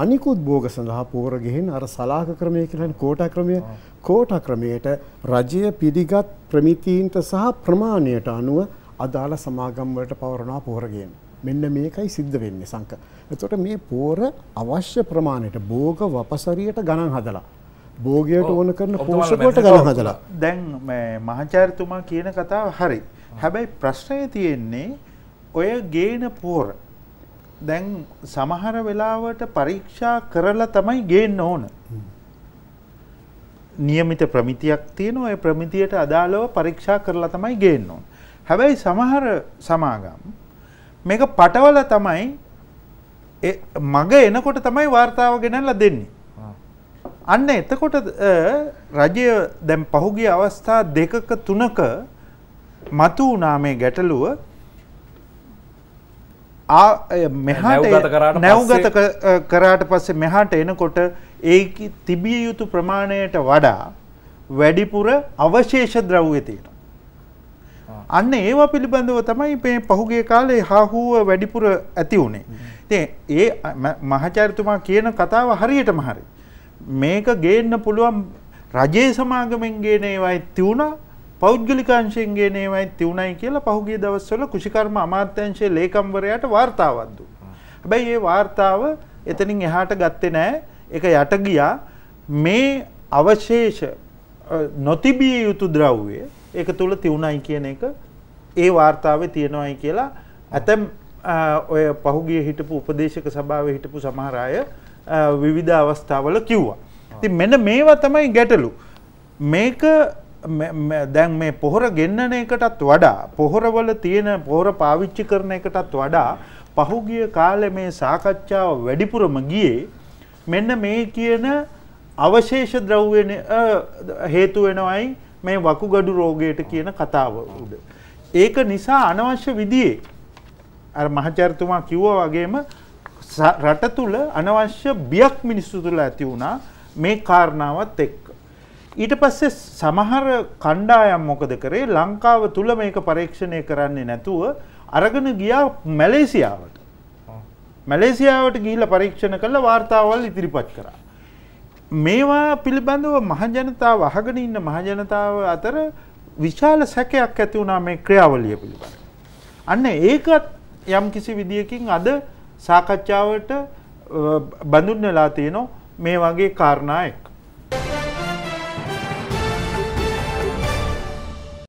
අනිකුත් භෝග සඳහා පෝර ගෙහින් අර සලාක ක්‍රමය කියලා කෝට ක්‍රමය කෝට ක්‍රමයට රජය පිළිගත් ප්‍රමිතීන්ට සහ ප්‍රමාණයට අනුව අදාළ සමාගම් වලට පවරනවා පෝර ගෙයින්. මෙන්න මේකයි සිද්ධ වෙන්නේ සංක. එතකොට මේ පෝර අවශ්‍ය ප්‍රමාණයට භෝග වපසරියට ගණන් හදලා භෝගයට ඕන කරන පෝෂකවලට ගණන් හදලා. දැන් මහාචාර්යතුමා කියන කතාව හරි. හැබැයි ප්‍රශ්නය තියෙන්නේ ඔය ගේන පෝර දැන් සමහර වෙලාවට පරීක්ෂා කරලා තමයි ගේන්න ඕන. નિયમિત ප්‍රමිතියක් තියෙනවා ඒ ප්‍රමිතියට අදාළව පරීක්ෂා කරලා තමයි ගේන්න ඕන. හැබැයි සමහර සමාගම් මේක පටවල තමයි මග එනකොට තමයි වාර්තාව ගෙනල්ලා දෙන්නේ. අන්න එතකොට රජය දැන් පහුගිය අවස්ථා දෙකක තුනක මතු වුණා මේ ගැටලුව මෙහාට නැව්ගත කරාට පස්සේ මෙහාට එනකොට ඒ තිබිය යුතු ප්‍රමාණයට වඩා වැඩිපුර අවශේෂ ද්‍රව්‍ය තියෙනවා. අන්න ඒව පිළිබඳව තමයි මේ පහුගිය කාලේ හාහුව වැඩිපුර ඇති වුණේ. ඉතින් ඒ මහාචාර්යතුමා කියන කතාව හරියටම හරි. මේක ගේන්න පුළුවන් රජයේ සමාගමෙන් ගේන ඒවායි තියුණා පෞද්ගලිකාංශයෙන්ගේ නේමයි තිවුණයි කියලා පහුගිය දවස්වල කුෂිකර්ම අමාත්‍යංශයේ ලේකම්වරයාට වාර්තාවක් දුන්නා. හැබැයි ඒ වාර්තාව එතනින් එහාට ගත්තේ නෑ. ඒක යට ගියා මේ අවශේෂ නොතිබිය යුතු ද්‍රව්‍ය ඒක තුල තියුණයි කියන එක ඒ වාර්තාවේ තියෙනවයි කියලා ඇතම් ඔය පහුගිය හිටපු උපදේශක සභාවේ හිටපු සමහර අය විවිධ අවස්ථාවල කිව්වා. ඉතින් මෙන්න මේවා තමයි ගැටලු. මේක දැන් මේ පොහොර ගෙන්නන එකටත් වඩා පොහොරවල තියෙන පොහොර පාවිච්චි කරන එකටත් වඩා පහුගිය කාලේ මේ සාකච්ඡාව වැඩිපුරම ගියේ මෙන්න මේ කියන අවශේෂ ද්‍රව්‍යන හේතු වෙනවයි මේ වකුගඩු රෝගයට කියන කතාව උඩ. ඒක නිසා අනවශ්‍ය විදිහේ අර මහාචාර්යතුමා කිව්වා වගේම රට තුල අනවශ්‍ය බියක් මිනිස්සු තුල ඇති වුණා මේ කාරණාවත් එක්ක. ඊට පස්සේ සමහර කණ්ඩායම් මොකද කරේ ලංකාව තුල මේක පරීක්ෂණය කරන්නේ නැතුව අරගෙන ගියා මැලේසියාවට. මැලේසියාවට ගිහිල්ලා පරීක්ෂණ කළා වාර්තාවල් ඉදිරිපත් කරා. මේවා පිළිබඳව මහජනතාව අහගෙන ඉන්න මහජනතාව අතර විශාල සැකයක් ඇති වුණා මේ ක්‍රියාවලිය පිළිබඳ. අන්න ඒකත් යම් කිසි විදියකින් අද සාකච්ඡාවට බඳුන් වෙලා තියෙනවා මේ වගේ කාරණා එක්ක.